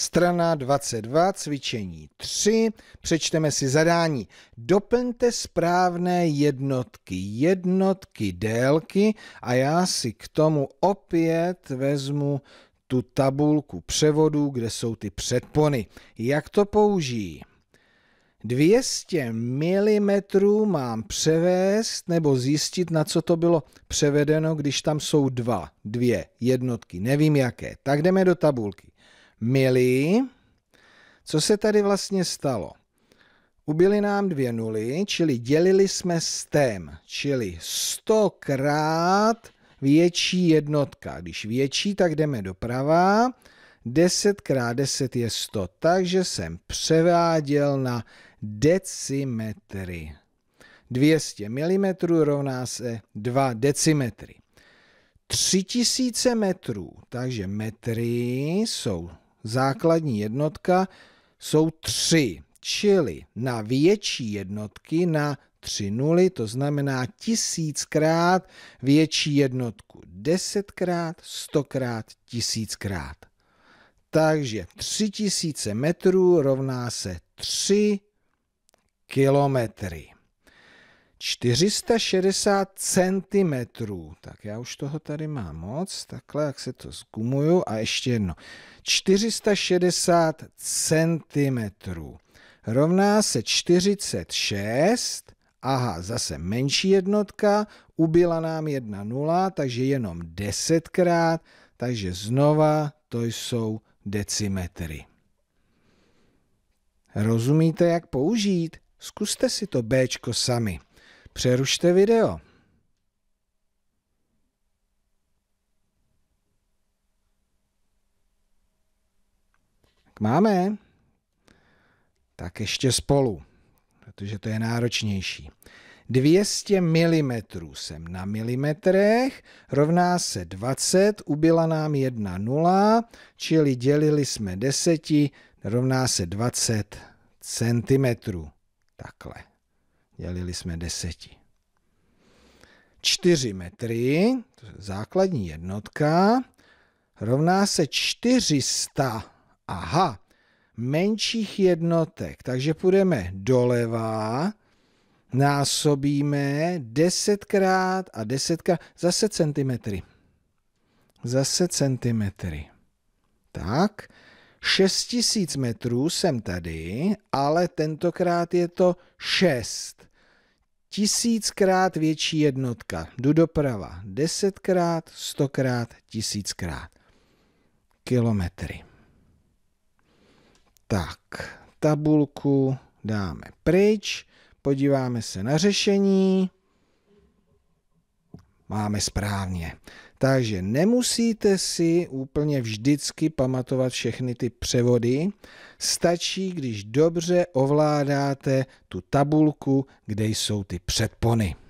Strana 22, cvičení 3, přečteme si zadání. Doplňte správné jednotky, jednotky délky a já si k tomu opět vezmu tu tabulku převodu, kde jsou ty předpony. Jak to použijí? 200 mm mám převést nebo zjistit, na co to bylo převedeno, když tam jsou dva, dvě jednotky, nevím jaké. Tak jdeme do tabulky. Milí, co se tady vlastně stalo? Ubyly nám dvě nuly, čili dělili jsme s tém, čili stokrát větší jednotka. Když větší, tak jdeme doprava. 10 krát 10 je 100, takže jsem převáděl na decimetry. 200 mm rovná se 2 decimetry. 3000 metrů, takže metry jsou základní jednotka jsou tři, čili na větší jednotky na tři nuly, to znamená tisíckrát větší jednotku, desetkrát, stokrát, tisíckrát. Takže 3000 metrů rovná se 3 kilometry. 460 cm. Tak já už toho tady mám moc. Takhle, jak se to zgumuju. A ještě jedno. 460 cm rovná se 46. Aha, zase menší jednotka. Ubyla nám jedna nula, takže jenom desetkrát. Takže znova to jsou decimetry. Rozumíte, jak použít? Zkuste si to Bčko sami. Přerušte video. Tak máme. Tak ještě spolu, protože to je náročnější. 200 mm jsem na milimetrech, rovná se 20, ubyla nám 1 nula, čili dělili jsme 10, rovná se 20 cm. Takhle dělili jsme deseti. Čtyři metry, to je základní jednotka, rovná se 400, aha, menších jednotek. Takže půjdeme doleva, násobíme 10 krát a 10 krát, zase centimetry. Zase centimetry. Tak, 6000 metrů jsem tady, ale tentokrát je to 6 tisíckrát větší jednotka. Jdu doprava desetkrát, stokrát, tisíckrát. Kilometry. Tak, tabulku dáme pryč, podíváme se na řešení máme správně. Takže nemusíte si úplně vždycky pamatovat všechny ty převody, stačí, když dobře ovládáte tu tabulku, kde jsou ty předpony.